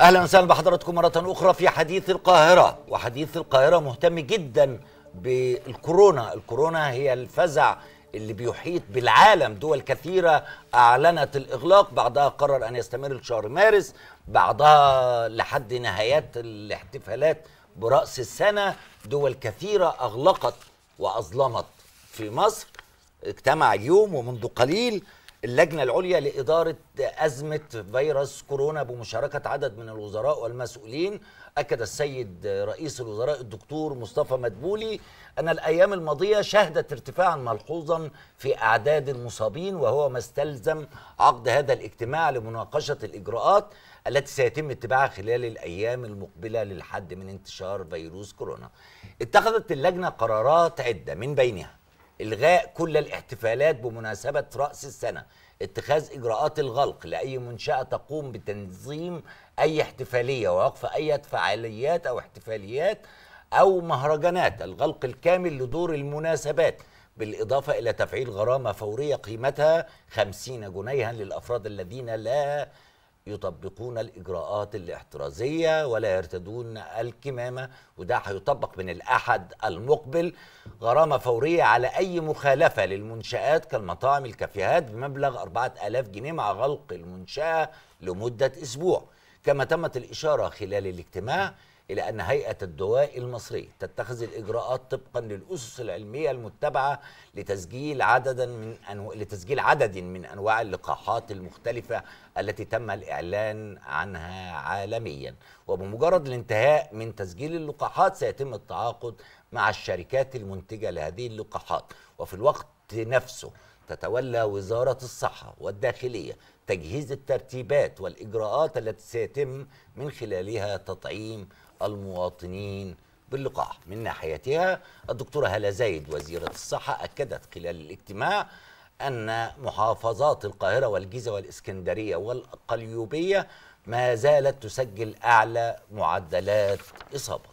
اهلا وسهلا بحضراتكم مره اخرى في حديث القاهره وحديث القاهره مهتم جدا بالكورونا الكورونا هي الفزع اللي بيحيط بالعالم دول كثيرة أعلنت الإغلاق بعدها قرر أن يستمر لشهر مارس بعدها لحد نهايات الاحتفالات برأس السنة دول كثيرة أغلقت وأظلمت في مصر اجتمع اليوم ومنذ قليل اللجنة العليا لإدارة أزمة فيروس كورونا بمشاركة عدد من الوزراء والمسؤولين أكد السيد رئيس الوزراء الدكتور مصطفى مدبولي أن الأيام الماضية شهدت ارتفاعا ملحوظا في أعداد المصابين وهو ما استلزم عقد هذا الاجتماع لمناقشة الإجراءات التي سيتم اتباعها خلال الأيام المقبلة للحد من انتشار فيروس كورونا اتخذت اللجنة قرارات عدة من بينها إلغاء كل الاحتفالات بمناسبة رأس السنة اتخاذ إجراءات الغلق لأي منشأة تقوم بتنظيم أي احتفالية ووقف أي فعاليات أو احتفاليات أو مهرجانات الغلق الكامل لدور المناسبات بالإضافة إلى تفعيل غرامة فورية قيمتها 50 جنيها للأفراد الذين لا يطبقون الإجراءات الاحترازية ولا يرتدون الكمامة وده هيطبق من الأحد المقبل غرامة فورية على أي مخالفة للمنشآت كالمطاعم الكافيهات بمبلغ 4000 جنيه مع غلق المنشأة لمدة أسبوع كما تمت الإشارة خلال الاجتماع إلى أن هيئة الدواء المصري تتخذ الإجراءات طبقا للأسس العلمية المتبعة لتسجيل عددا من أنو... لتسجيل عدد من أنواع اللقاحات المختلفة التي تم الإعلان عنها عالميا وبمجرد الانتهاء من تسجيل اللقاحات سيتم التعاقد مع الشركات المنتجة لهذه اللقاحات وفي الوقت نفسه تتولى وزارة الصحة والداخلية تجهيز الترتيبات والإجراءات التي سيتم من خلالها تطعيم المواطنين باللقاح من ناحيتها الدكتورة هلا زايد وزيرة الصحة أكدت خلال الاجتماع أن محافظات القاهرة والجيزة والإسكندرية والقليوبية ما زالت تسجل أعلى معدلات إصابة